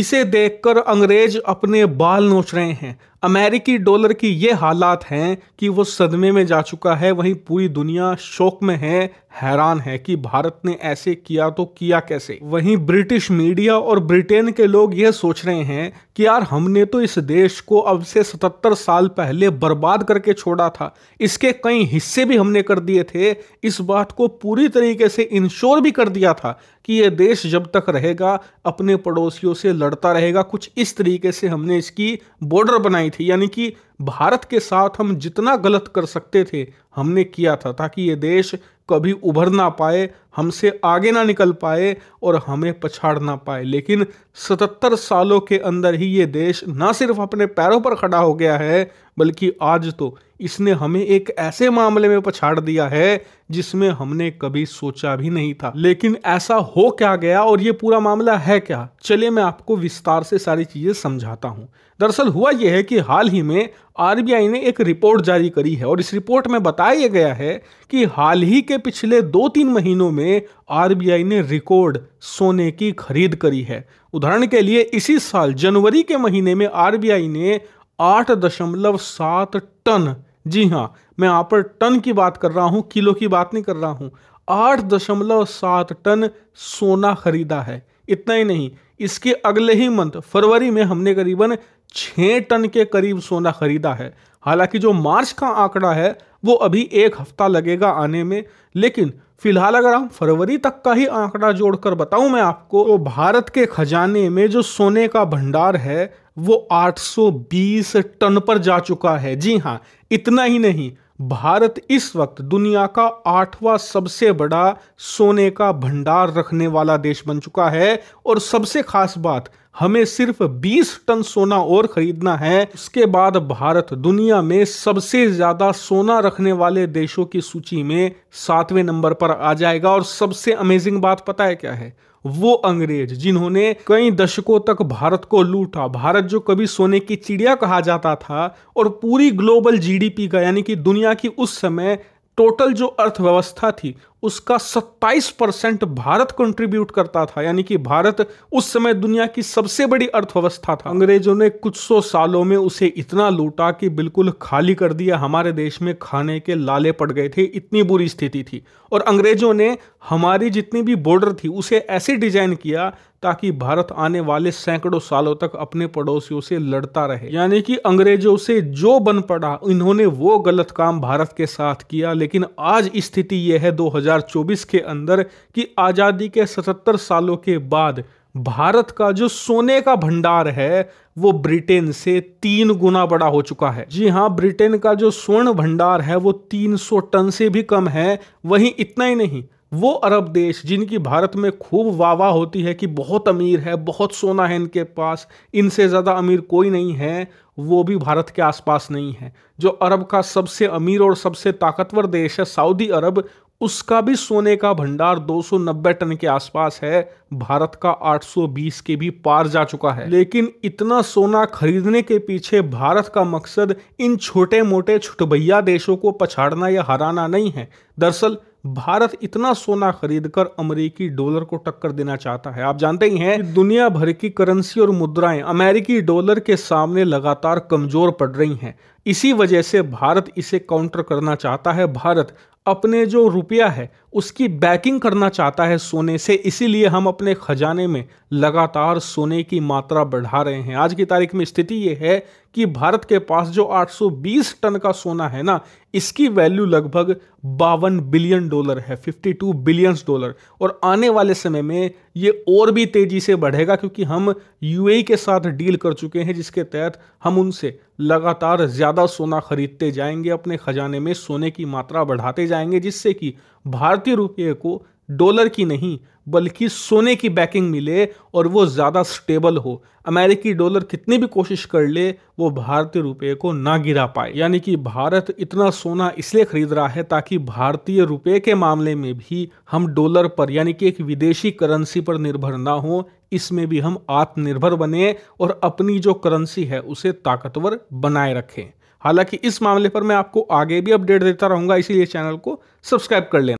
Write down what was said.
इसे देखकर अंग्रेज अपने बाल नोच रहे हैं अमेरिकी डॉलर की ये हालात हैं कि वो सदमे में जा चुका है वहीं पूरी दुनिया शोक में है हैरान है कि भारत ने ऐसे किया तो किया कैसे वहीं ब्रिटिश मीडिया और ब्रिटेन के लोग यह सोच रहे हैं कि यार हमने तो इस देश को अब से 77 साल पहले बर्बाद करके छोड़ा था इसके कई हिस्से भी हमने कर दिए थे इस बात को पूरी तरीके से इंश्योर भी कर दिया था कि यह देश जब तक रहेगा अपने पड़ोसियों से लड़ता रहेगा कुछ इस तरीके से हमने इसकी बॉर्डर बनाई है यानी कि भारत के साथ हम जितना गलत कर सकते थे हमने किया था ताकि ये देश कभी उभर ना पाए हमसे आगे ना निकल पाए और हमें पछाड़ ना पाए लेकिन 77 सालों के अंदर ही ये देश ना सिर्फ अपने पैरों पर खड़ा हो गया है बल्कि आज तो इसने हमें एक ऐसे मामले में पछाड़ दिया है जिसमें हमने कभी सोचा भी नहीं था लेकिन ऐसा हो क्या गया और ये पूरा मामला है क्या चलिए मैं आपको विस्तार से सारी चीज़ें समझाता हूँ दरअसल हुआ यह है कि हाल ही में आरबीआई ने एक रिपोर्ट जारी करी है और इस रिपोर्ट में बताया गया है कि हाल ही के पिछले दो तीन महीनों में आरबीआई ने रिकॉर्ड सोने की खरीद करी है उदाहरण के लिए इसी साल जनवरी के महीने में आरबीआई ने आठ दशमलव सात टन जी हाँ मैं यहाँ पर टन की बात कर रहा हूँ किलो की बात नहीं कर रहा हूँ आठ दशमलव सात टन सोना खरीदा है इतना ही नहीं इसके अगले ही मंथ फरवरी में हमने करीबन छः टन के करीब सोना खरीदा है हालांकि जो मार्च का आंकड़ा है वो अभी एक हफ्ता लगेगा आने में लेकिन फिलहाल अगर हम फरवरी तक का ही आंकड़ा जोड़कर बताऊं मैं आपको तो भारत के खजाने में जो सोने का भंडार है वो 820 टन पर जा चुका है जी हाँ इतना ही नहीं भारत इस वक्त दुनिया का आठवां सबसे बड़ा सोने का भंडार रखने वाला देश बन चुका है और सबसे खास बात हमें सिर्फ 20 टन सोना और खरीदना है उसके बाद भारत दुनिया में सबसे ज़्यादा सोना रखने वाले देशों की सूची में सातवें नंबर पर आ जाएगा और सबसे अमेजिंग बात पता है क्या है वो अंग्रेज जिन्होंने कई दशकों तक भारत को लूटा भारत जो कभी सोने की चिड़िया कहा जाता था और पूरी ग्लोबल जीडीपी का यानी कि दुनिया की उस समय टोटल जो अर्थव्यवस्था थी उसका 27 परसेंट भारत कंट्रीब्यूट करता था यानी कि भारत उस समय दुनिया की सबसे बड़ी अर्थव्यवस्था था अंग्रेजों ने कुछ सौ सालों में उसे इतना लूटा कि बिल्कुल खाली कर दिया हमारे देश में खाने के लाले पड़ गए थे इतनी बुरी स्थिति थी और अंग्रेजों ने हमारी जितनी भी बॉर्डर थी उसे ऐसे डिजाइन किया ताकि भारत आने वाले सैकड़ों सालों तक अपने पड़ोसियों से लड़ता रहे यानी कि अंग्रेजों से जो बन पड़ा इन्होंने वो गलत काम भारत के साथ किया लेकिन आज स्थिति यह है 2000 2024 के अंदर कि आज़ादी के 77 सालों के बाद भारत का जो सोने का भंडार है वो ब्रिटेन से तीन गुना बड़ा हो चुका है जी हाँ ब्रिटेन का जो स्वर्ण भंडार है वो 300 टन से भी कम है वहीं इतना ही नहीं वो अरब देश जिनकी भारत में खूब वाह होती है कि बहुत अमीर है बहुत सोना है इनके पास इनसे ज़्यादा अमीर कोई नहीं है वो भी भारत के आसपास नहीं है जो अरब का सबसे अमीर और सबसे ताकतवर देश है सऊदी अरब उसका भी सोने का भंडार 290 टन के आसपास है भारत का 820 के भी पार जा चुका है लेकिन इतना सोना खरीदने के पीछे भारत का मकसद इन छोटे मोटे छुटभिया देशों को पछाड़ना या हराना नहीं है दरअसल भारत इतना सोना खरीदकर अमेरिकी डॉलर को टक्कर देना चाहता है आप जानते ही हैं दुनिया भर की करेंसी और मुद्राएं अमेरिकी डॉलर के सामने लगातार कमजोर पड़ रही हैं इसी वजह से भारत इसे काउंटर करना चाहता है भारत अपने जो रुपया है उसकी बैकिंग करना चाहता है सोने से इसीलिए हम अपने खजाने में लगातार सोने की मात्रा बढ़ा रहे हैं आज की तारीख में स्थिति ये है कि भारत के पास जो 820 टन का सोना है ना इसकी वैल्यू लगभग बावन बिलियन डॉलर है 52 बिलियन डॉलर और आने वाले समय में ये और भी तेज़ी से बढ़ेगा क्योंकि हम यू के साथ डील कर चुके हैं जिसके तहत हम उनसे लगातार ज़्यादा सोना खरीदते जाएंगे अपने खजाने में सोने की मात्रा बढ़ाते जाएंगे जिससे कि भारतीय रुपये को डॉलर की नहीं बल्कि सोने की बैकिंग मिले और वो ज़्यादा स्टेबल हो अमेरिकी डॉलर कितनी भी कोशिश कर ले वो भारतीय रुपये को ना गिरा पाए यानी कि भारत इतना सोना इसलिए खरीद रहा है ताकि भारतीय रुपये के मामले में भी हम डॉलर पर यानी कि एक विदेशी करेंसी पर निर्भर ना हो इसमें भी हम आत्मनिर्भर बने और अपनी जो करेंसी है उसे ताकतवर बनाए रखें हालांकि इस मामले पर मैं आपको आगे भी अपडेट देता रहूंगा इसीलिए चैनल को सब्सक्राइब कर लेना